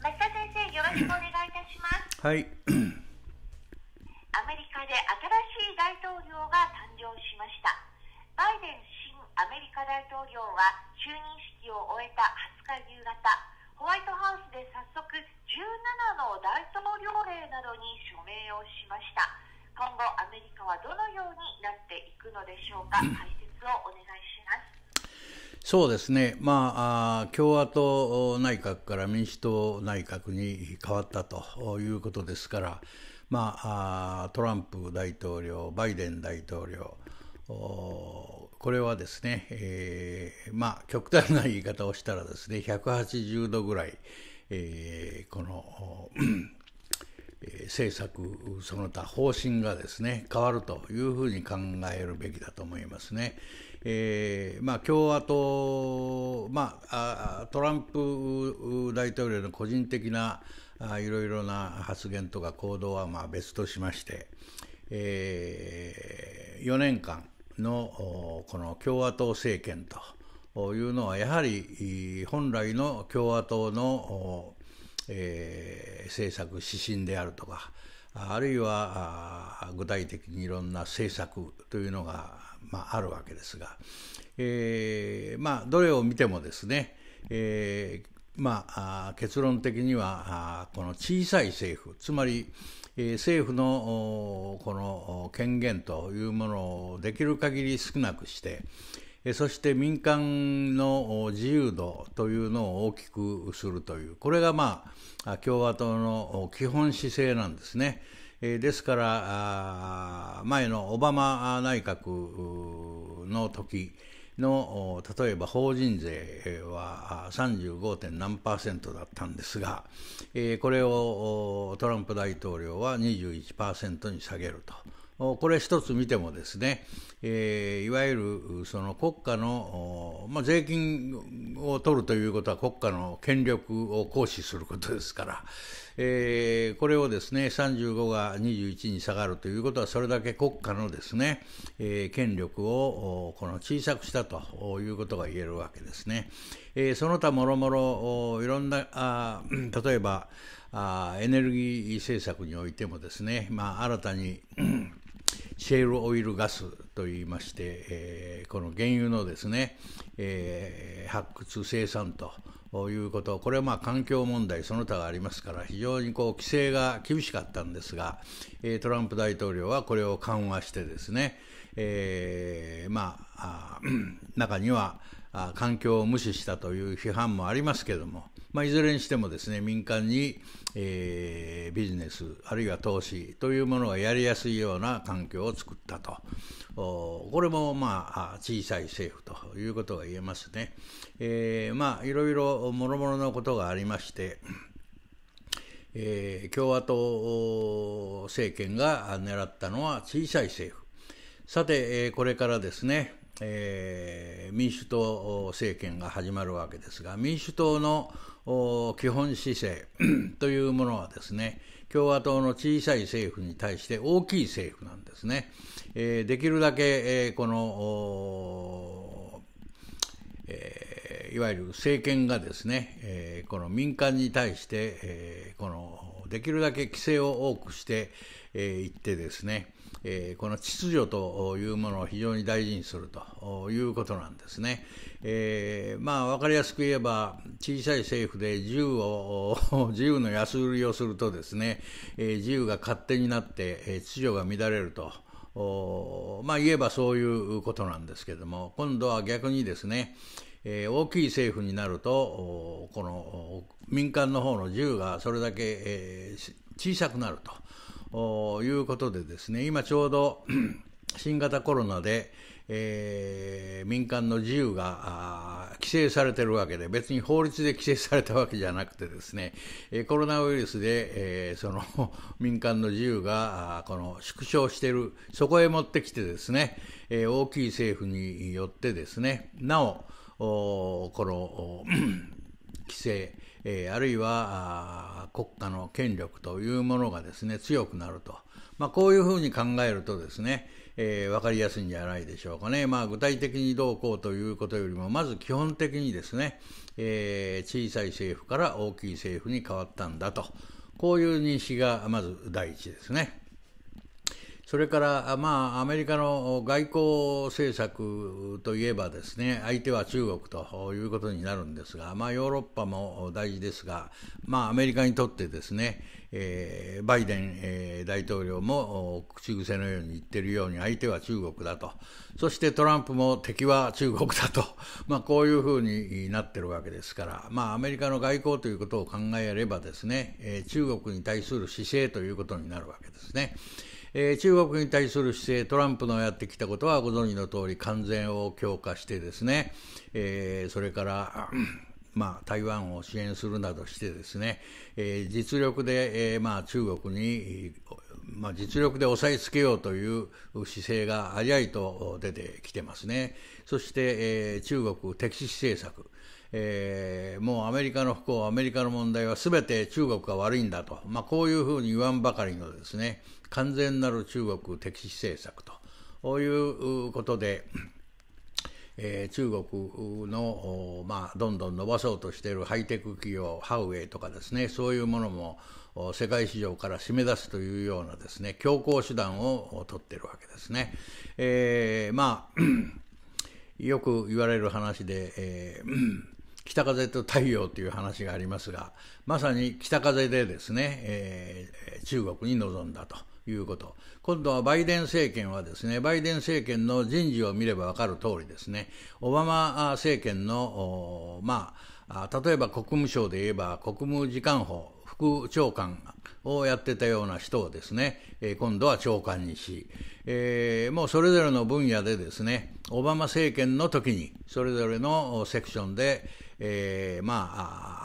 松田先生よろしくお願いいたしますはいアメリカで新しい大統領が誕生しましたバイデン新アメリカ大統領は就任式を終えた20日夕方ホワイトハウスで早速17の大統領令などに署名をしました今後アメリカはどのようになっていくのでしょうか解説をお願いしますそうですね、まあ、共和党内閣から民主党内閣に変わったということですから、まあ、トランプ大統領、バイデン大統領、これはですね、えー、まあ、極端な言い方をしたらですね、180度ぐらい、えー、この政策、その他方針がですね、変わるというふうに考えるべきだと思いますね。えーまあ、共和党、まあ、トランプ大統領の個人的ないろいろな発言とか行動はまあ別としまして、えー、4年間のこの共和党政権というのは、やはり本来の共和党の、えー、政策、指針であるとか、あるいは具体的にいろんな政策というのが、まあ、あるわけですが、えー、まあ、どれを見てもですね、えー、まあ、結論的にはこの小さい政府つまり、政府のこの権限というものをできる限り少なくして、そして民間の自由度というのを大きくするという、これがまあ共和党の基本姿勢なんですね。ですから、前のオバマ内閣の時の、例えば法人税は 35. 何パーセントだったんですが、これをトランプ大統領は21%に下げると。これ一つ見てもですね、えー、いわゆるその国家の、まあ、税金を取るということは国家の権力を行使することですから、えー、これをですね35が21に下がるということはそれだけ国家のですね、えー、権力をこの小さくしたということが言えるわけですね。えー、その他もろもろいろんなあ例えばあエネルギー政策においてもですね、まあ、新たにシェールオイルガスといいまして、えー、この原油のですね、えー、発掘生産ということこれはまあ環境問題その他がありますから非常にこう規制が厳しかったんですが、えトランプ大統領はこれを緩和してですね、えー、まあ中にはあ環境を無視したという批判もありますけれども、まあ、いずれにしてもですね民間に、えー、ビジネスあるいは投資というものがやりやすいような環境を作ったとこれもまあ小さい政府ということが言えますね、えー、まあいろいろもろもろのことがありましてえー、共和党政権が狙ったのは小さい政府。さて、えー、これからですね、えー、民主党政権が始まるわけですが、民主党の基本姿勢 というものはですね、共和党の小さい政府に対して大きい政府なんですね。えー、できるだけ、えー、この、えー、いわゆる政権がですね、えー、この民間に対して、えー、このできるだけ規制を多くしてい、えー、ってですね、えー、この秩序というものを非常に大事にするということなんですね。えー、まあ分かりやすく言えば小さい政府で銃を自由 の安売りをするとですね、えー、自由が勝手になって、え秩序が乱れると。まあ言えばそういうことなんですけれども今度は逆にですね、えー、大きい政府になるとこの民間の方の銃がそれだけ、えー、小さくなると。いうことでですね、今ちょうど 新型コロナで、えー、民間の自由が規制されてるわけで、別に法律で規制されたわけじゃなくてですね、えコロナウイルスで、えー、その 民間の自由がこの縮小している、そこへ持ってきてですね、えー、大きい政府によってですね、なお、おこの 規制、えー、あるいは国家の権力というものがですね、強くなると。まあ、こういうふうに考えるとですね、えー、分かりやすいんじゃないでしょうかね。まあ、具体的にどうこうということよりも、まず基本的にですね、えー、小さい政府から大きい政府に変わったんだと。こういう認識がまず第一ですね。それから、まあ、アメリカの外交政策といえばですね、相手は中国ということになるんですが、まあ、ヨーロッパも大事ですが、まあ、アメリカにとってですね、えー、バイデン、えー、大統領も口癖のように言ってるように、相手は中国だと、そしてトランプも敵は中国だと、まあ、こういうふうになってるわけですから、まあ、アメリカの外交ということを考えればですね、えー、中国に対する姿勢ということになるわけですね。えー、中国に対する姿勢、トランプのやってきたことはご存知の通り、完全を強化してですね、えー、それから、まあ、台湾を支援するなどしてですね、えー、実力で、えーまあ、中国に、まあ、実力で抑えつけようという姿勢がありありと出てきてますね。そして、えー、中国敵視政策。えー、もうアメリカの不幸、アメリカの問題はすべて中国が悪いんだと、まあ、こういうふうに言わんばかりのですね、完全なる中国敵視政策と、こういうことで、えー、中国の、まあ、どんどん伸ばそうとしているハイテク企業、ハウェイとかですね、そういうものも世界市場から締め出すというようなですね、強硬手段を取っているわけですね。えー、まあ よく言われる話で、えー北風と太陽という話がありますが、まさに北風でですね、えー、中国に臨んだと。いうこと今度はバイデン政権はですねバイデン政権の人事を見れば分かる通りですねオバマ政権の、まあ、例えば国務省で言えば国務次官補副長官をやってたような人をですね、え今度は長官にし、えー、もうそれぞれの分野でですね、オバマ政権の時に、それぞれのセクションで、えー、ま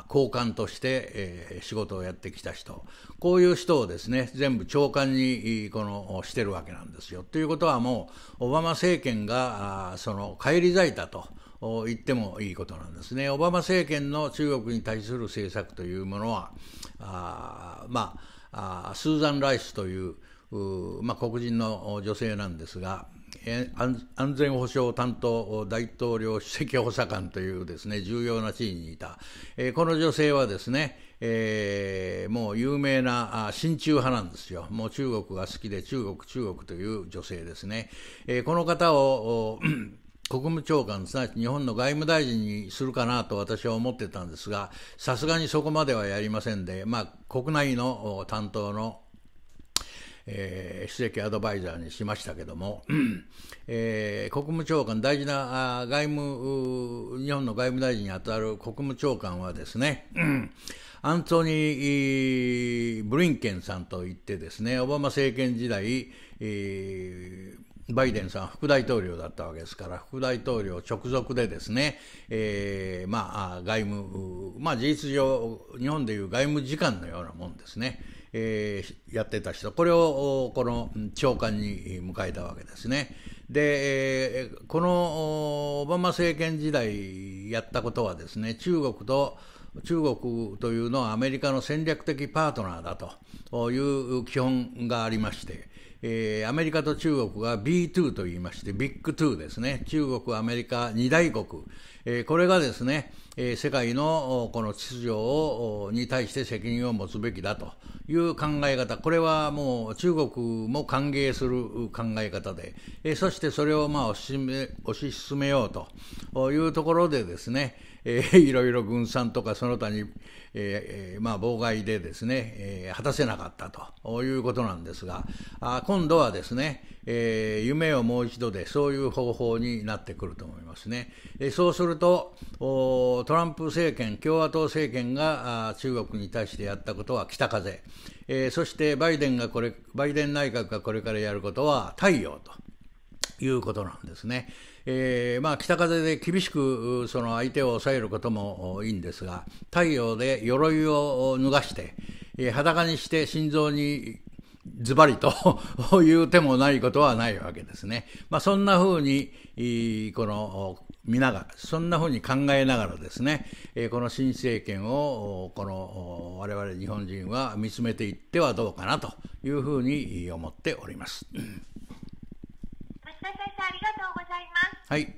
あ高官として、えー、仕事をやってきた人こういう人をですね全部長官にこのしてるわけなんですよ。ということはもうオバマ政権がその返り咲いたと。言ってもいいことなんですね。オバマ政権の中国に対する政策というものは、あまあスーザン・ライスというまあ、黒人の女性なんですが、安全保障担当大統領首席補佐官というですね重要な地位にいた、えー、この女性はですね、えー、もう有名な親中派なんですよ、もう中国が好きで、中国、中国という女性ですね。えー、この方を 国務長官、すなわち日本の外務大臣にするかなと私は思ってたんですが、さすがにそこまではやりませんで、まあ、国内の担当のえー、席アドバイザーにしましたけども、えー、国務長官、大事な外務、日本の外務大臣に当たる国務長官はですね、アントニー・ブリンケンさんといってですね、オバマ政権時代、えーバイデンさん副大統領だったわけですから、副大統領直属でですね、えー、まあ、外務、まあ、事実上、日本でいう外務次官のようなもんですね、えー、やってた人、これをこの長官に迎えたわけですね。で、このオバマ政権時代やったことはですね、中国と中国というのはアメリカの戦略的パートナーだという基本がありまして、えー、アメリカと中国が B2 と言いまして、ビッグ2ですね。中国、アメリカ、二大国。えー、これがですね、えー、世界のこの秩序をに対して責任を持つべきだという考え方。これはもう中国も歓迎する考え方で、えそしてそれをまあ推し進めようというところでですね、えー、いろいろ軍産とかその他に、えー、まあ、妨害でですね、えー、果たせなかったということなんですが、あ今度はですね、えー、夢をもう一度でそういう方法になってくると思いますね。えそうするとお、トランプ政権、共和党政権があ中国に対してやったことは北風、えー、そしてバイデンがこれバイデン内閣がこれからやることは太陽と。いうことなんですね。えー、まあ、北風で厳しくその相手を抑えることもいいんですが、太陽で鎧を脱がして、えー、裸にして心臓にズバリとい う手もないことはないわけですね。まあ、そんなふうに、この、見ながら、そんなふうに考えながらですね、この新政権を、この、我々日本人は見つめていってはどうかなというふうに思っております。はい。